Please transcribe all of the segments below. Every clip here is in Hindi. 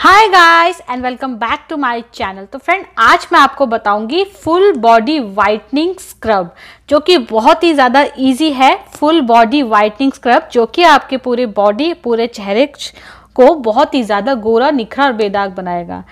hi guys and welcome back to my channel तो फ्रेंड आज मैं आपको बताऊंगी फुल बॉडी वाइटनिंग स्क्रब जो कि बहुत ही ज़्यादा इजी है फुल बॉडी वाइटनिंग स्क्रब जो कि आपके पूरे बॉडी पूरे चेहरे को बहुत ही ज़्यादा गोरा निखरा और बेदाग बनाएगा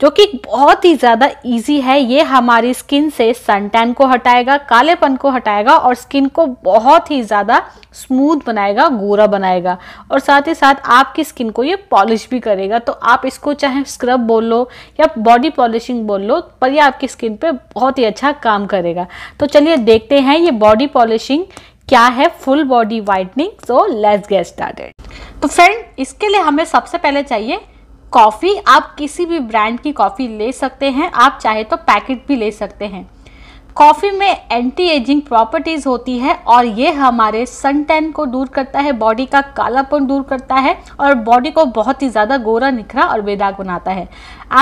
जो कि बहुत ही ज़्यादा इजी है ये हमारी स्किन से सनटैन को हटाएगा कालेपन को हटाएगा और स्किन को बहुत ही ज़्यादा स्मूथ बनाएगा गोरा बनाएगा और साथ ही साथ आपकी स्किन को ये पॉलिश भी करेगा तो आप इसको चाहे स्क्रब बोल लो या बॉडी पॉलिशिंग बोल लो पर ये आपकी स्किन पे बहुत ही अच्छा काम करेगा तो चलिए देखते हैं ये बॉडी पॉलिशिंग क्या है full body whitening so let's get started तो फ्रेंड इसके लिए हमें सबसे पहले चाहिए कॉफ़ी आप किसी भी ब्रांड की कॉफ़ी ले सकते हैं आप चाहे तो पैकेट भी ले सकते हैं कॉफ़ी में एंटी एजिंग प्रॉपर्टीज़ होती है और ये हमारे सन टैन को दूर करता है बॉडी का कालापन दूर करता है और बॉडी को बहुत ही ज़्यादा गोरा निखरा और बेदाग बनाता है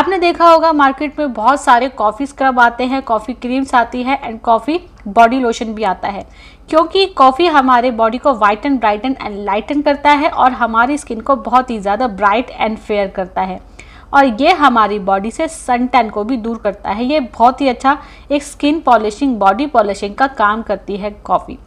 आपने देखा होगा मार्केट में बहुत सारे कॉफ़ी स्क्रब आते हैं कॉफ़ी क्रीम्स आती है एंड कॉफ़ी बॉडी लोशन भी आता है क्योंकि कॉफ़ी हमारे बॉडी को white and brighten and lighten करता है और हमारी स्किन को बहुत ही ज़्यादा ब्राइट एंड फेयर करता है और ये हमारी बॉडी से सन टैन को भी दूर करता है ये बहुत ही अच्छा एक स्किन पॉलिशिंग बॉडी पॉलिशिंग का काम करती है कॉफ़ी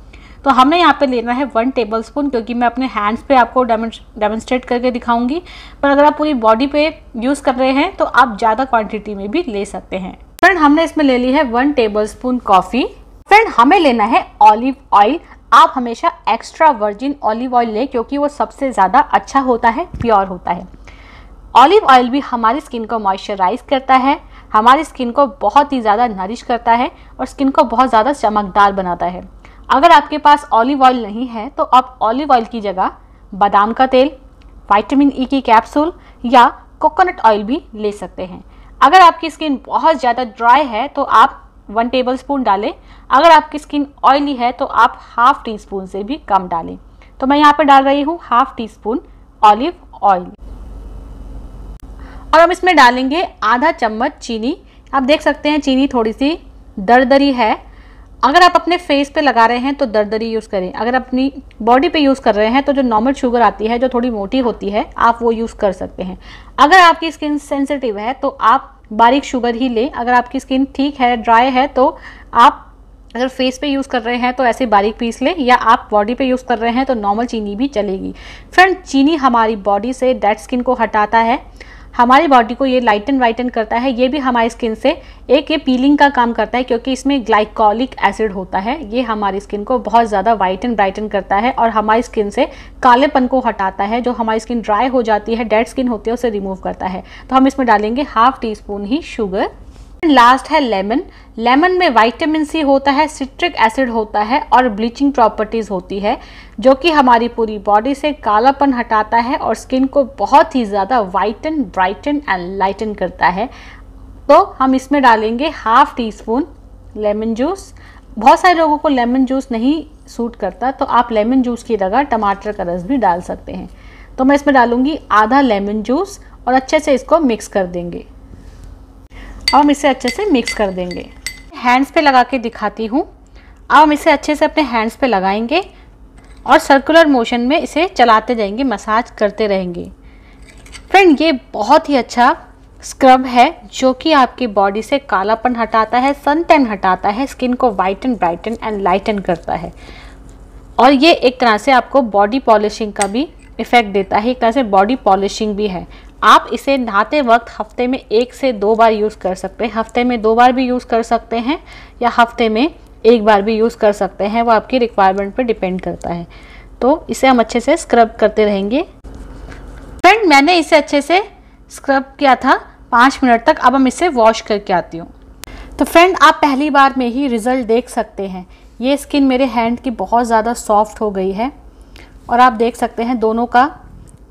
तो हमने यहाँ पे लेना है वन टेबल स्पून क्योंकि मैं अपने हैंड्स पे आपको डेमोन्स्ट्रेट करके दिखाऊंगी पर अगर आप पूरी बॉडी पे यूज़ कर रहे हैं तो आप ज़्यादा क्वांटिटी में भी ले सकते हैं फ्रेंड हमने इसमें ले ली है one tablespoon coffee friend हमें लेना है ऑलिव ऑयल आप हमेशा एक्स्ट्रा वर्जिन ऑलिव ऑयल लें क्योंकि वो सबसे ज़्यादा अच्छा होता है प्योर होता है ऑलिव ऑयल भी हमारी स्किन को मॉइस्चराइज करता है हमारी स्किन को बहुत ही ज़्यादा नरिश करता है और स्किन को बहुत ज़्यादा चमकदार बनाता है अगर आपके पास ऑलिव ऑयल नहीं है तो आप ऑलिव ऑयल की जगह बादाम का तेल वाइटामिन ई e की कैप्सूल या कोकोनट ऑयल भी ले सकते हैं अगर आपकी स्किन बहुत ज़्यादा ड्राई है तो आप वन टेबल स्पून डालें अगर आपकी स्किन ऑयली है तो आप हाफ़ टी स्पून से भी कम डालें तो मैं यहाँ पर डाल रही हूँ half teaspoon olive oil अब हम इसमें डालेंगे आधा चम्मच चीनी आप देख सकते हैं चीनी थोड़ी सी दरदरी है अगर आप अपने फेस पे लगा रहे हैं तो दरदरी यूज़ करें अगर अपनी बॉडी पे यूज़ कर रहे हैं तो जो नॉर्मल शुगर आती है जो थोड़ी मोटी होती है आप वो यूज़ कर सकते हैं अगर आपकी स्किन सेंसिटिव है तो आप बारीक शुगर ही लें अगर आपकी स्किन ठीक है ड्राई है तो आप अगर फेस पे यूज़ कर रहे हैं तो ऐसे बारीक पीस लें या आप बॉडी पे यूज़ कर रहे हैं तो नॉर्मल चीनी भी चलेगी फ्रेंड चीनी हमारी बॉडी से डेड स्किन को हटाता है हमारी बॉडी को ये लाइटन वाइटन करता है ये भी हमारी स्किन से एक ये पीलिंग का काम करता है क्योंकि इसमें ग्लाइकोलिक एसिड होता है ये हमारी स्किन को बहुत ज़्यादा वाइटन ब्राइटन करता है और हमारी स्किन से कालेपन को हटाता है जो हमारी स्किन ड्राई हो जाती है डेड स्किन होती है उसे रिमूव करता है तो हम इसमें डालेंगे हाफ टी स्पून ही शुगर लास्ट है लेमन लेमन में विटामिन सी होता है सिट्रिक एसिड होता है और ब्लीचिंग प्रॉपर्टीज़ होती है जो कि हमारी पूरी बॉडी से कालापन हटाता है और स्किन को बहुत ही ज़्यादा वाइटन ब्राइटन एंड लाइटन करता है तो हम इसमें डालेंगे half teaspoon lemon juice बहुत सारे लोगों को लेमन जूस नहीं सूट करता तो आप लेमन जूस की जगह टमाटर का रस भी डाल सकते हैं तो मैं इसमें डालूंगी आधा लेमन जूस और अच्छे से इसको मिक्स कर देंगे अब हम इसे अच्छे से मिक्स कर देंगे हैंड्स पे लगा के दिखाती हूँ अब हम इसे अच्छे से अपने हैंड्स पे लगाएंगे और सर्कुलर मोशन में इसे चलाते जाएंगे मसाज करते रहेंगे फ्रेंड ये बहुत ही अच्छा स्क्रब है जो कि आपकी बॉडी से कालापन हटाता है सन टैन हटाता है स्किन को white and brighten and lighten करता है और ये एक तरह से आपको बॉडी पॉलिशिंग का भी इफ़ेक्ट देता है एक तरह से बॉडी पॉलिशिंग भी है आप इसे नहाते वक्त हफ्ते में एक से दो बार यूज़ कर सकते हैं हफ्ते में दो बार भी यूज़ कर सकते हैं या हफ्ते में एक बार भी यूज़ कर सकते हैं वो आपकी रिक्वायरमेंट पर डिपेंड करता है तो इसे हम अच्छे से स्क्रब करते रहेंगे फ्रेंड मैंने इसे अच्छे से स्क्रब किया था पाँच मिनट तक अब हम इसे वॉश करके आती हूँ तो फ्रेंड आप पहली बार में ही रिज़ल्ट देख सकते हैं ये स्किन मेरे हैंड की बहुत ज़्यादा सॉफ्ट हो गई है और आप देख सकते हैं दोनों का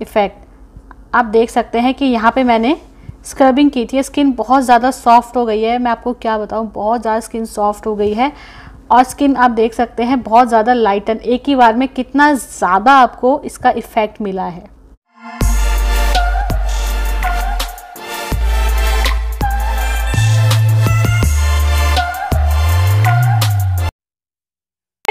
इफ़ेक्ट आप देख सकते हैं कि यहाँ पे मैंने स्क्रबिंग की थी स्किन बहुत ज़्यादा सॉफ्ट हो गई है मैं आपको क्या बताऊँ बहुत ज़्यादा स्किन सॉफ्ट हो गई है और स्किन आप देख सकते हैं बहुत ज़्यादा लाइटन एक ही बार में कितना ज़्यादा आपको इसका इफ़ेक्ट मिला है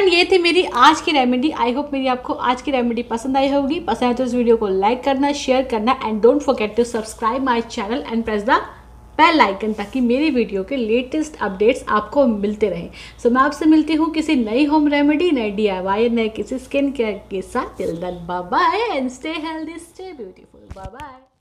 फ्रेंड ये थी मेरी आज की रेमेडी आई होप मेरी आपको आज की रेमेडी पसंद आई होगी पसंद आए तो इस वीडियो को लाइक करना शेयर करना and don't forget to subscribe my channel and press the bell icon ताकि मेरी वीडियो के लेटेस्ट अपडेट्स आपको मिलते रहें सो so, मैं आपसे मिलती हूँ किसी नई होम रेमेडी नए डी आई नए किसी स्किन केयर के साथ bye and stay healthy stay beautiful bye